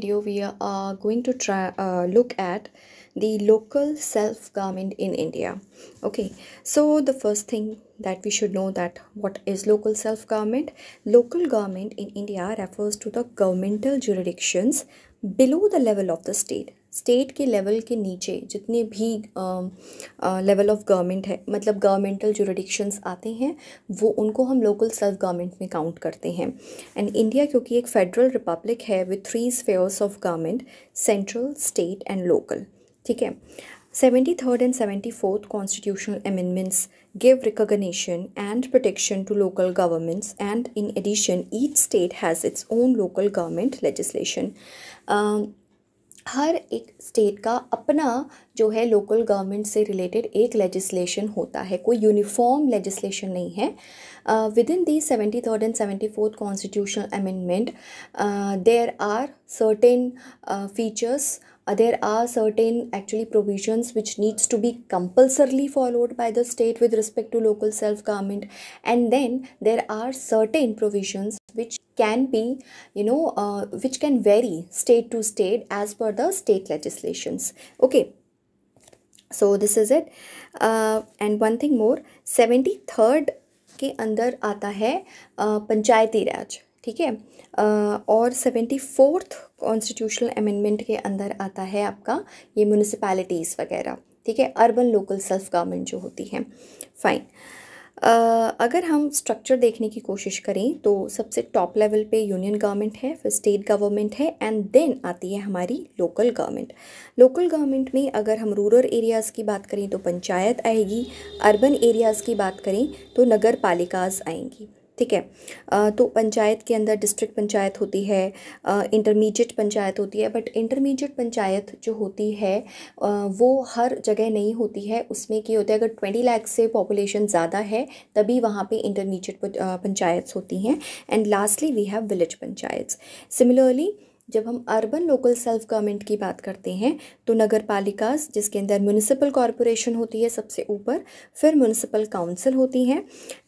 video we are going to try uh, look at the local self garment in india okay so the first thing that we should know that what is local self garment local garment in india refers to the governmental jurisdictions below the level of the state state के level के नीचे जितने भी level of government है मतलब governmental जो रिडिक्शंस आते हैं वो उनको हम लोकल सेल्फ गवर्नमेंट में काउंट करते हैं एंड इंडिया क्योंकि एक फेडरल रिपब्लिक है with three spheres of government central state and local ठीक है seventy third and seventy fourth constitutional amendments give recognition and protection to local governments and in addition each state has its own local government legislation हर एक स्टेट का अपना जो है local government से रिलेटेड एक लेजिस्लेशन होता है कोई यूनिफॉर्म लेजिस्लेशन नहीं है within the seventy third and seventy fourth constitutional amendment there are certain features Uh, there are certain actually provisions which needs to be compulsorily followed by the state with respect to local self-government and then there are certain provisions which can be you know uh, which can vary state to state as per the state legislations okay so this is it uh, and one thing more 73rd के अंदर आता है panchayati uh, raj. ठीक है uh, और seventy constitutional amendment के अंदर आता है आपका ये म्यूनिसपैलिटीज़ वगैरह ठीक है अर्बन लोकल सेल्फ गवर्नमेंट जो होती है फाइन Uh, अगर हम स्ट्रक्चर देखने की कोशिश करें तो सबसे टॉप लेवल पे यूनियन गवर्नमेंट है फिर स्टेट गवर्नमेंट है एंड देन आती है हमारी लोकल गवर्नमेंट लोकल गवर्नमेंट में अगर हम रूरल एरियाज़ की बात करें तो पंचायत आएगी अर्बन एरियाज़ की बात करें तो नगर पालिकाज आएंगी ठीक है तो पंचायत के अंदर डिस्ट्रिक्ट पंचायत होती है इंटरमीडिएट पंचायत होती है बट इंटरमीडिएट पंचायत जो होती है वो हर जगह नहीं होती है उसमें क्या होता है अगर ट्वेंटी लाख से पॉपुलेशन ज़्यादा है तभी वहाँ पे इंटरमीडिएट पंचायत होती हैं and lastly we have village panchayat similarly जब हम अर्बन लोकल सेल्फ गवर्नमेंट की बात करते हैं तो नगर पालिका जिसके अंदर म्यूनिसिपल कॉरपोरेशन होती है सबसे ऊपर फिर म्यूनिसिपल काउंसिल होती हैं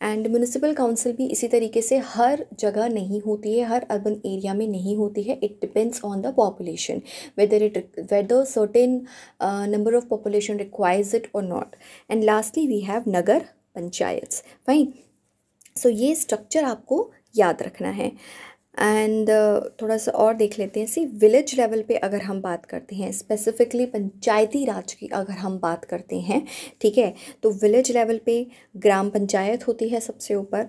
एंड म्यूनिसिपल काउंसिल भी इसी तरीके से हर जगह नहीं होती है हर अर्बन एरिया में नहीं होती है it depends on the population whether it whether certain number of population requires it or not and lastly we have nagar panchayat fine so ये स्ट्रक्चर आपको याद रखना है एंड uh, थोड़ा सा और देख लेते हैं सी विलेज लेवल पे अगर हम बात करते हैं स्पेसिफिकली पंचायती राज की अगर हम बात करते हैं ठीक है तो विलेज लेवल पे ग्राम पंचायत होती है सबसे ऊपर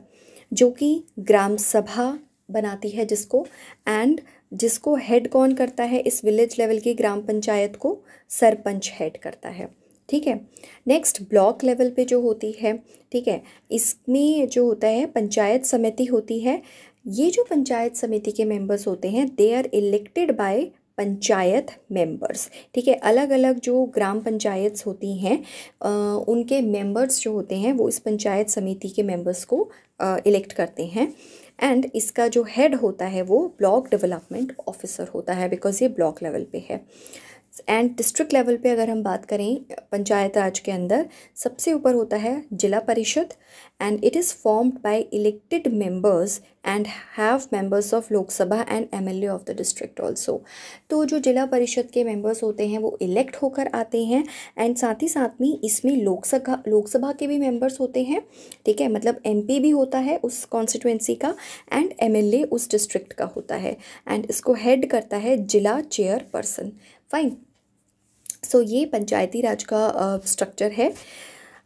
जो कि ग्राम सभा बनाती है जिसको एंड जिसको हेड कौन करता है इस विलेज लेवल की ग्राम पंचायत को सरपंच हेड करता है ठीक है नेक्स्ट ब्लॉक लेवल पे जो होती है ठीक है इसमें जो होता है पंचायत समिति होती है ये जो पंचायत समिति के मेंबर्स होते हैं they are elected by panchayat members ठीक है अलग अलग जो ग्राम पंचायत्स होती हैं उनके मेंबर्स जो होते हैं वो इस पंचायत समिति के मेंबर्स को इलेक्ट करते हैं एंड इसका जो हेड होता है वो ब्लॉक डेवलपमेंट ऑफिसर होता है बिकॉज ये ब्लॉक लेवल पे है एंड डिस्ट्रिक्ट लेवल पे अगर हम बात करें पंचायत राज के अंदर सबसे ऊपर होता है zila parishad and it is formed by elected members and have members of Lok Sabha and MLA of the district also तो जो जिला परिषद के मेंबर्स होते हैं वो इलेक्ट होकर आते हैं एंड साथ ही साथ में इसमें लोकसभा लोकसभा के भी मेम्बर्स होते हैं ठीक है मतलब एम भी होता है उस कॉन्स्टिट्यूंसी का एंड एम उस डिस्ट्रिक्ट का होता है एंड इसको हेड करता है जिला चेयर पर्सन फाइन सो ये पंचायती राज का स्ट्रक्चर uh, है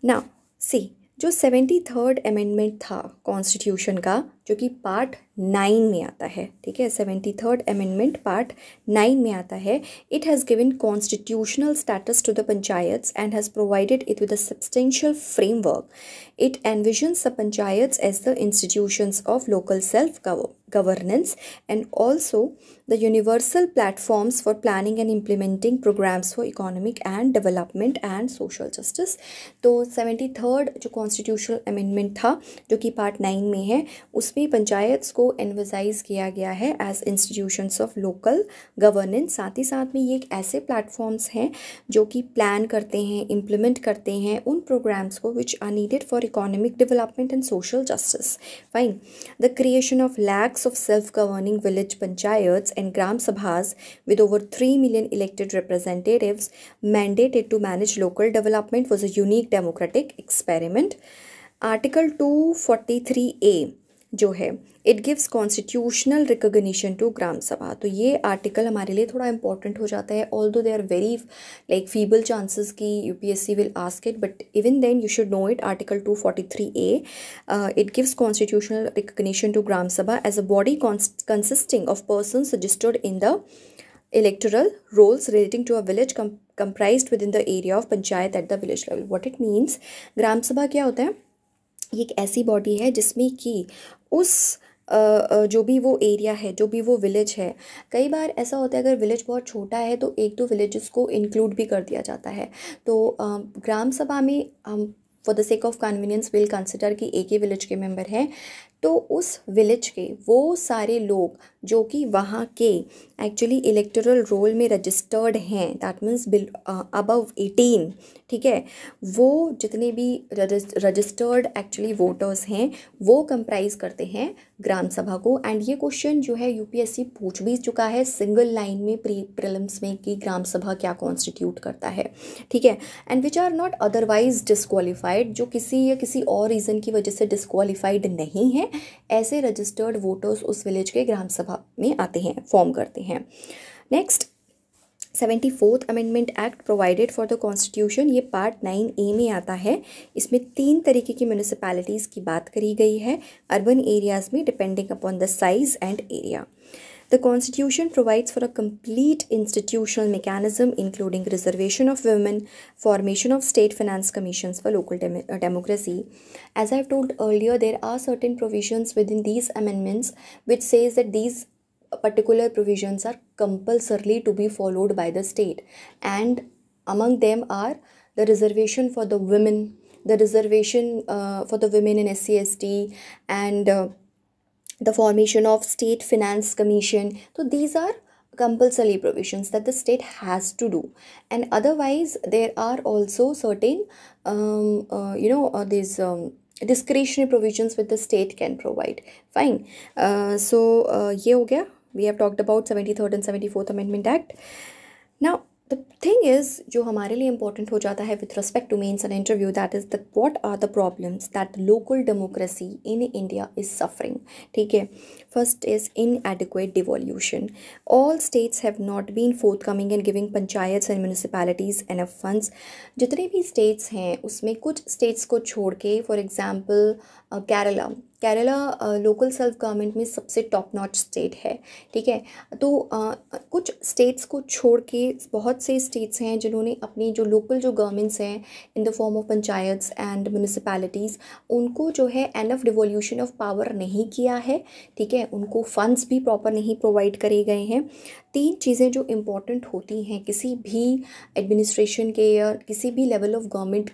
ना सी जो सेवेंटी थर्ड अमेंडमेंट था कॉन्स्टिट्यूशन का जो कि पार्ट नाइन में आता है ठीक है seventy third amendment part nine में आता है it has given constitutional status to the panchayats and has provided it with a substantial framework it envisions the panchayats as the institutions of local self governance and also the universal platforms for planning and implementing programmes for economic and development and social justice तो seventy third जो constitutional amendment था जो कि part nine में है उस इसमें पंचायत को एनवर्जाइज किया गया है as institutions of local governance साथ ही साथ में ये एक ऐसे प्लेटफॉर्म्स हैं जो कि प्लान करते हैं इम्प्लीमेंट करते हैं उन प्रोग्राम्स को which are needed for economic development and social justice fine the creation of lakhs of self governing village panchayat and gram sabhas million elected representative mandated to manage local development was a unique democratic experiment article two forty three A जो है it gives constitutional recognition to gram sabha तो ये article हमारे लिए थोड़ा important हो जाता है although they are very like feeble chances की U P S C will ask it but even then you should know it article two forty three A it gives constitutional recognition to gram sabha as a body consisting of person registered in the electoral rolls relating to a village comprise within the area of panchayat at the village level what it means gram sabha क्या होता है ये एक ऐसी body है जिसमें कि उस जो भी वो एरिया है जो भी वो विलेज है कई बार ऐसा होता है अगर विलेज बहुत छोटा है तो एक दो विलेजेस को इंक्लूड भी कर दिया जाता है तो ग्राम सभा में हम for the sake of convenience will consider कि एक ही विलेज के मेंबर हैं तो उस विलेज के वो सारे लोग जो कि वहाँ के एक्चुअली इलेक्टोरल रोल में रजिस्टर्ड हैं that means bill above eighteen ठीक है वो जितने भी रजिस्टर्ड एक्चुअली वोटर्स हैं वो कंप्राइज करते हैं ग्राम सभा को एंड ये क्वेश्चन जो है यूपीएससी पूछ भी चुका है सिंगल लाइन में प्री प्रिलम्स में कि ग्राम सभा क्या कॉन्स्टिट्यूट करता है ठीक है and which are not otherwise disqualified जो किसी या किसी और रीज़न की वजह से डिसक्वालीफाइड नहीं है हैं ऐसे रजिस्टर्ड वोटर्स उस विलेज के ग्राम सभा में आते हैं फॉर्म करते हैं next seventy fourth amendment act provided for the constitution ये पार्ट नाइन ए में आता है इसमें तीन तरीके की म्यूनिसपैलिटीज़ की बात करी गई है अर्बन एरियाज़ में depending upon the size and area The Constitution provides for a complete institutional mechanism including reservation of women, formation of state finance commissions for local dem uh, democracy. As I've told earlier, there are certain provisions within these amendments which says that these particular provisions are compulsorily to be followed by the state and among them are the reservation for the women, the reservation uh, for the women in SCST and uh, the formation of state finance commission so these are compulsory provisions that the state has to do and otherwise there are also certain um, uh, you know uh, these um, discretionary provisions which the state can provide fine uh, so uh, we have talked about 73rd and 74th amendment act now the thing is जो हमारे लिए important हो जाता है with respect to mains and interview that is the what are the problems that local democracy in India is suffering ठीक है first is inadequate devolution all states have not been forthcoming and giving panchayat and municipalities and of funds जितने भी states हैं उसमें कुछ states को छोड़ के for example Kerala Kerala local self government में सबसे टॉप नॉच स्टेट है ठीक है तो आ, कुछ स्टेट्स को छोड़ के बहुत से स्टेट्स हैं जिन्होंने अपनी जो लोकल जो गवर्नमेंट्स हैं in the form of panchayats and municipalities उनको जो है enough devolution of power नहीं किया है ठीक है उनको फंड्स भी प्रॉपर नहीं प्रोवाइड करे गए हैं तीन चीज़ें जो इम्पॉर्टेंट होती हैं किसी भी एडमिनिस्ट्रेशन के या किसी भी लेवल ऑफ गवर्नमेंट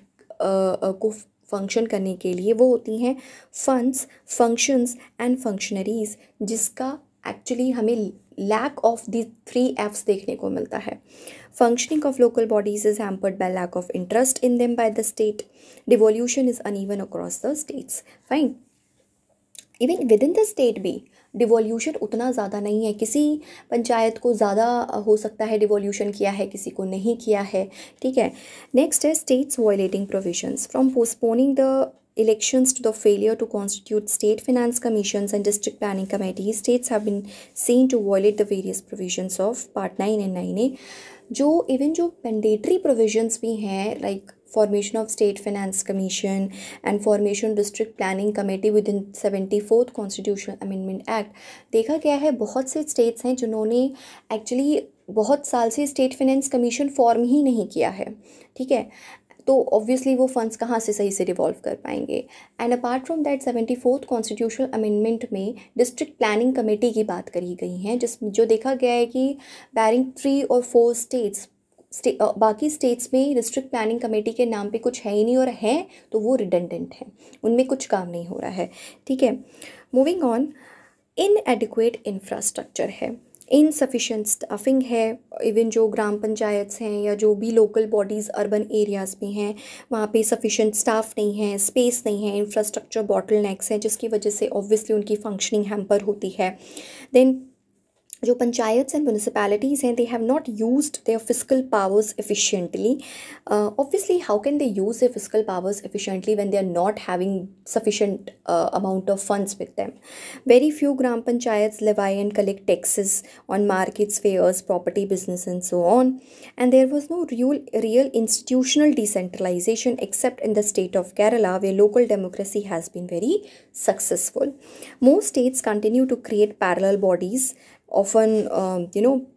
को फंक्शन करने के लिए वो होती हैं फंड्स फंक्शंस एंड फंक्शनरीज जिसका एक्चुअली हमें lack of the three Fs देखने को मिलता है functioning of local bodies is hampered by lack of interest in them by the state devolution is uneven across the states fine even within the state भी devolution उतना ज़्यादा नहीं है किसी पंचायत को ज़्यादा हो सकता है डिवोल्यूशन किया है किसी को नहीं किया है ठीक है नेक्स्ट है states violating provision from postponing the elections to the failure to constitute state finance commission and district planning committee states have been seen to violate the various provisions of part nine and nine A जो even जो mandatory provisions भी हैं like like, of state of commission and commission district planning committee within seventy fourth constitution amendment act देखा गया है बहुत से states हैं जिन्होंने एक्चुअली बहुत साल से स्टेट फाइनेंस कमीशन फॉर्म ही नहीं किया है ठीक है तो ऑब्वियसली वो फंड्स कहाँ से सही से रिवॉल्व कर पाएंगे and apart from that seventy fourth constitutional amendment में डिस्ट्रिक्ट प्लानिंग कमेटी की बात करी गई है जिस जो देखा गया है कि barring three or four states स्टे, बाकी स्टेट्स में डिस्ट्रिक्ट प्लानिंग कमेटी के नाम पे कुछ है ही नहीं और हैं तो वो रिडेंडेंट हैं उनमें कुछ काम नहीं हो रहा है ठीक है moving on inadequate infrastructure है इनसफिशेंट स्टाफिंग है इवन जो ग्राम पंचायत्स हैं या जो भी लोकल बॉडीज़ अर्बन एरियाज़ में हैं वहाँ पे सफिशेंट स्टाफ नहीं है स्पेस नहीं है इंफ्रास्ट्रक्चर बॉटल नेक्स हैं जिसकी वजह से ऑब्वियसली उनकी फंक्शनिंग हैम्पर होती है देन जो पंचायत्स एंड म्यूनसिपैलिटीज़ हैं they have not use their physical powers efficiently obviously how can they use their physical powers efficiently when they are not having sufficient amount of funds with them very few gram panchayats levy and collect taxes on markets fairs property business and so on and there was no real real institutional decentralisation except in the state of Kerala where local democracy has been very successful most states continue to create parallel bodies often, um, you know,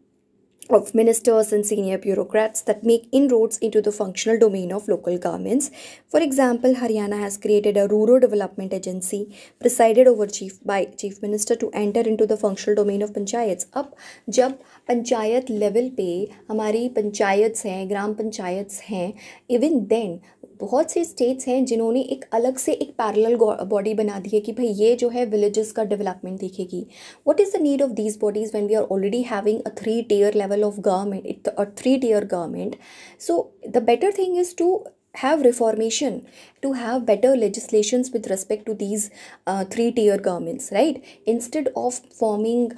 of ministers and senior bureaucrats that make inroads into the functional domain of local governments. For example, Haryana has created a rural development agency presided over chief by chief minister to enter into the functional domain of panchayats. Up, जब panchayat level pay. amari panchayats हैं gram panchayats. Even then. बहुत से states हैं जिन्होंने एक अलग से एक पैरेलल बॉडी बना दी है कि भाई ये जो है विलेजेस का डेवलपमेंट देखेगी what is the need of these bodies when we are already having a three tier level of government a three tier government so the better thing is to have reformation to have better legislation with respect to these three tier governments right instead of forming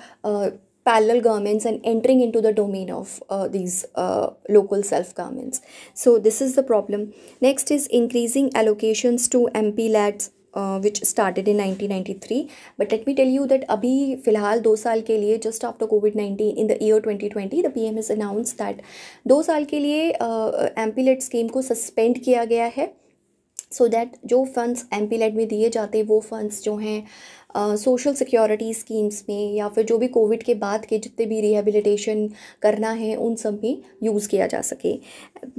parallel governments and entering into the domain of uh, these uh, local self governments. So this is the problem. Next is increasing allocations to MP lads. Uh, which started in 1993 but let me tell you that abhi filhal do saal ke liye just after covid 19 in the year 2020 the pm has announced that do saal ke liye uh, ampilet scheme ko suspend kiya gaya hai so so that जो funds M P LAD में दिए जाते वो funds जो हैं social security schemes में या फिर जो भी कोविड के बाद के जितने भी रिहेबिलिटेशन करना है उन सब में यूज़ किया जा सके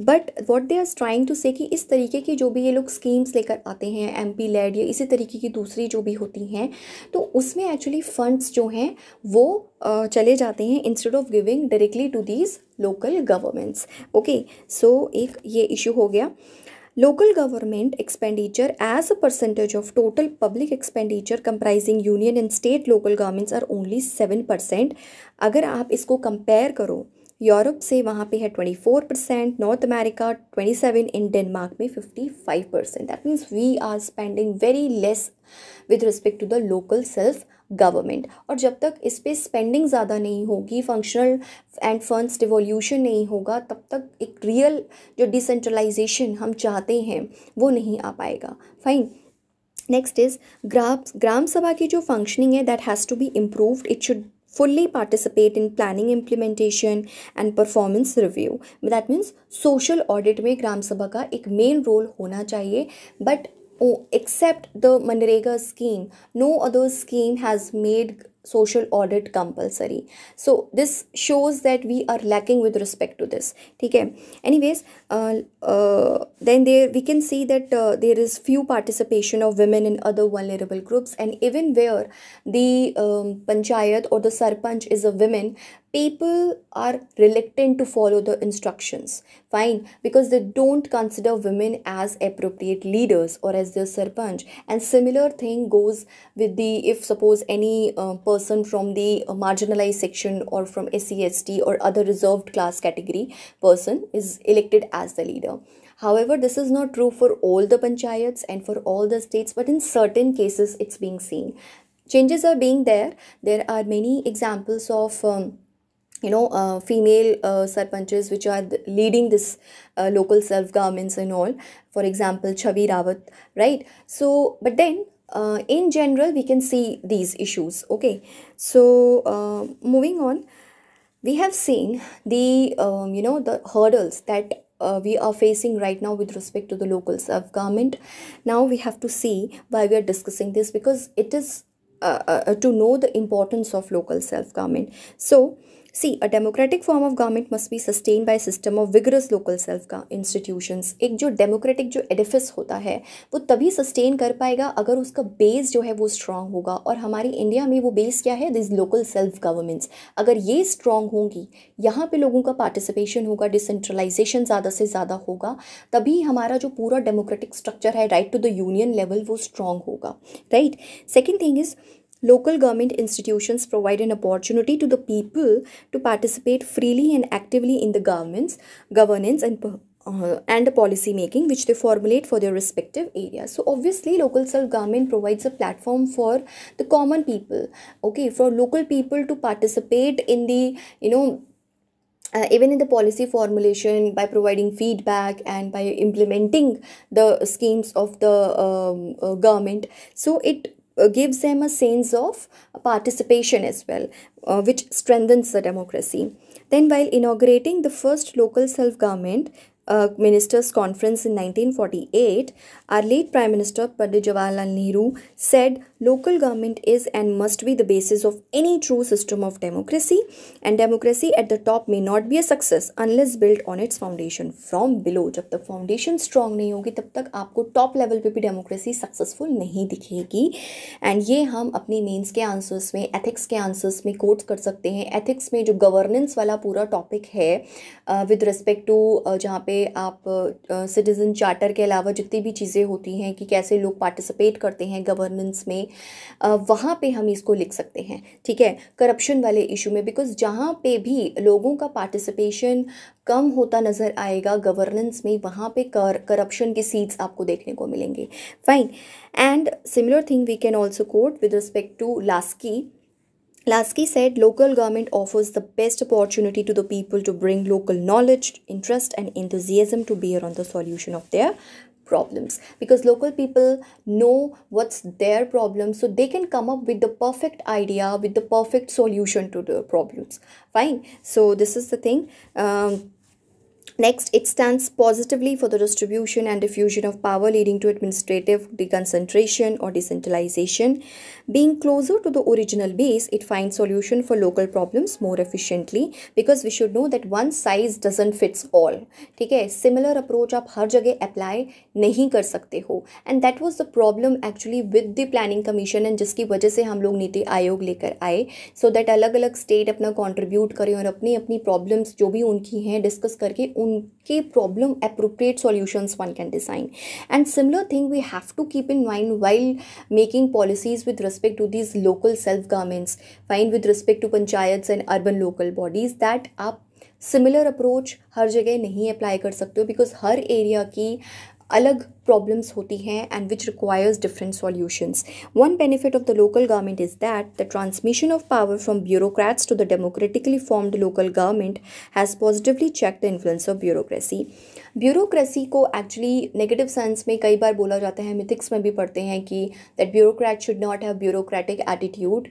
but what they are trying to say कि इस तरीके की जो भी ये लोग स्कीम्स लेकर आते हैं एम पी लेड या इसी तरीके की दूसरी जो भी होती हैं तो उसमें एक्चुअली फ़ंड्स जो हैं वो uh, चले जाते हैं instead of giving directly to these local governments okay so एक ये इशू हो गया local government expenditure as a percentage of total public expenditure comprising union and state local governments are only seven percent अगर आप इसको compare करो Europe से वहाँ पे है twenty four percent North America twenty seven in Denmark में fifty five percent that means we are spending very less with respect to the local self government और जब तक इस पर स्पेंडिंग ज़्यादा नहीं होगी फंक्शनल एंड फंड्स डिवोल्यूशन नहीं होगा तब तक एक रियल जो डिसेंट्रलाइजेशन हम चाहते हैं वो नहीं आ पाएगा fine next is gram gram sabha की जो फंक्शनिंग है that has to be improved it should fully participate in planning implementation and performance review that means social audit में ग्राम सभा का एक मेन रोल होना चाहिए but oh, except the Manrega scheme, no other scheme has made social audit compulsory. So this shows that we are lacking with respect to this. Okay. Anyways, uh, uh, then there we can see that uh, there is few participation of women in other vulnerable groups and even where the um, panchayat or the sarpanch is a woman, people are reluctant to follow the instructions. Fine, because they don't consider women as appropriate leaders or as their sarpanch. And similar thing goes with the if suppose any uh, person from the uh, marginalized section or from SEST or other reserved class category person is elected as the leader. However, this is not true for all the panchayats and for all the states, but in certain cases it's being seen. Changes are being there. There are many examples of um, you know uh, female uh, sarpanches which are leading this uh, local self governments and all for example chavi rawat right so but then uh, in general we can see these issues okay so uh, moving on we have seen the um, you know the hurdles that uh, we are facing right now with respect to the local self government now we have to see why we are discussing this because it is uh, uh, to know the importance of local self government so see a democratic form of government must be sustain by system of vigorous local self का institutions एक जो democratic जो Edifice होता है वो तभी sustain कर पाएगा अगर उसका बेस जो है वो स्ट्रांग होगा और हमारी इंडिया में वो बेस क्या है दिस लोकल सेल्फ गवर्नमेंट्स अगर ये स्ट्रांग होंगी यहाँ पे लोगों का पार्टिसिपेशन होगा डिसेंट्रलाइजेशन ज़्यादा से ज़्यादा होगा तभी हमारा जो पूरा डेमोक्रेटिक स्ट्रक्चर है right to the union level वो स्ट्रांग होगा right second thing is Local government institutions provide an opportunity to the people to participate freely and actively in the government's governance and uh, and the policy making which they formulate for their respective areas so obviously local self government provides a platform for the common people okay for local people to participate in the you know uh, even in the policy formulation by providing feedback and by implementing the schemes of the um, uh, government so it uh, gives them a sense of participation as well, uh, which strengthens the democracy. Then, while inaugurating the first local self government, uh, Ministers Conference in 1948, our late Prime Minister Pandit Jawaharlal Nehru said local government is and must be the basis of any true system of democracy and democracy at the top may not be a success unless built on its foundation from below. jab tak foundation strong nahi hogi tab tak aapko top level pe bhi democracy successful nahi dikhegi and ye hum apne mains ke answers mein ethics ke answers mein quotes kar sakte hain ethics mein jo governance wala pura topic hai uh, with respect to uh, jahan pe आप citizen charter के अलावा जितनी भी चीज़ें होती हैं कि कैसे लोग पार्टिसिपेट करते हैं गवर्नेंस में वहाँ पे हम इसको लिख सकते हैं ठीक है करप्शन वाले इशू में बिकॉज जहाँ पे भी लोगों का पार्टिसिपेशन कम होता नज़र आएगा गवर्नेंस में वहाँ पे कर करप्शन के सीट्स आपको देखने को मिलेंगे fine and similar thing we can also quote with respect to Laski Lasky said local government offers the best opportunity to the people to bring local knowledge, interest and enthusiasm to bear on the solution of their problems because local people know what's their problem so they can come up with the perfect idea with the perfect solution to the problems fine so this is the thing um, Next, it stands positively for the distribution and diffusion of power leading to administrative deconcentration or decentralization. Being closer to the original base, it finds solution for local problems more efficiently because we should know that one size doesn't fits all. ठीक है similar approach आप हर जगह apply नहीं कर सकते हो and that was the problem actually with the planning commission and just वजह से हम लोग नीति आयोग लेकर आए so that अलग अलग state अपना contribute करें और अपनी problems जो भी उनकी discuss करके उनके problem appropriate solutions one can design and similar thing we have to keep in mind while making policies with respect to these local self governments fine with respect to panchayats and urban local bodies that आप similar approach हर जगह नहीं apply कर सकते हो because her area की अलग problems होती हैं and which requires different solutions one benefit of the local government is that the transmission of power from bureaucrats to the democratically formed local government has positively check the influence of bureaucracy bureaucracy को actually negative sense में कई बार बोला जाता है Mythics में भी पढ़ते हैं कि that bureaucrat should not have bureaucratic attitude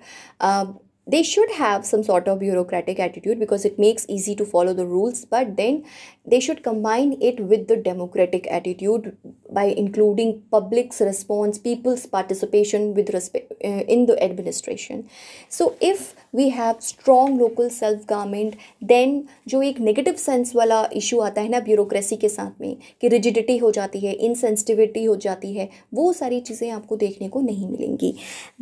they should have some sort of bureaucratic attitude because it makes easy to follow the rules but then they should combine it with the democratic attitude by including public's response people's participation with respect uh, in the administration so if we have strong local self government then jo ek negative sense wala issue aata hai na bureaucracy ke sath mein ki rigidity ho jati hai insensitivity ho jati hai wo sari cheeze aapko dekhne ko nahi milengi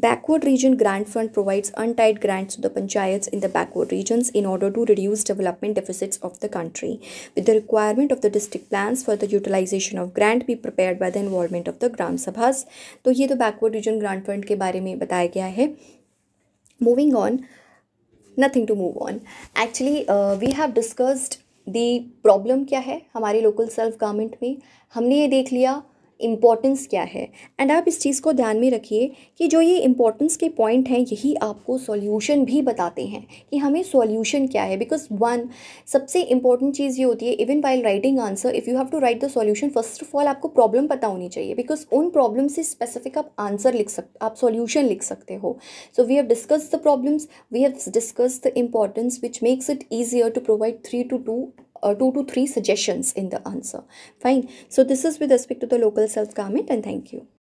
backward region grant fund provides untied grants to the panchayats in the backward regions in order to reduce development deficits of the country the requirement of the district plans for the utilization of grant be prepared by the involvement of the gram sabhas तो ये तो backward region grant fund के बारे में बताया गया है moving on nothing to move on actually uh, we have discussed the problem क्या है हमारे local self government में हमने ये देख लिया इम्पॉर्टेंस क्या है एंड आप इस चीज़ को ध्यान में रखिए कि जो ये इम्पॉर्टेंस के पॉइंट हैं यही आपको सॉल्यूशन भी बताते हैं कि हमें सॉल्यूशन क्या है बिकॉज वन सबसे इम्पॉर्टेंट चीज़ ये होती है even while writing answer if you have to write the solution first of all आपको प्रॉब्लम पता होनी चाहिए बिकॉज उन प्रॉब्लम से स्पेसिफिक आप आंसर लिख सक आप सॉल्यूशन लिख सकते हो so we have discuss the problems we have discuss the importance which makes it easier to provide three two two uh, two to three suggestions in the answer fine so this is with respect to the local self government. and thank you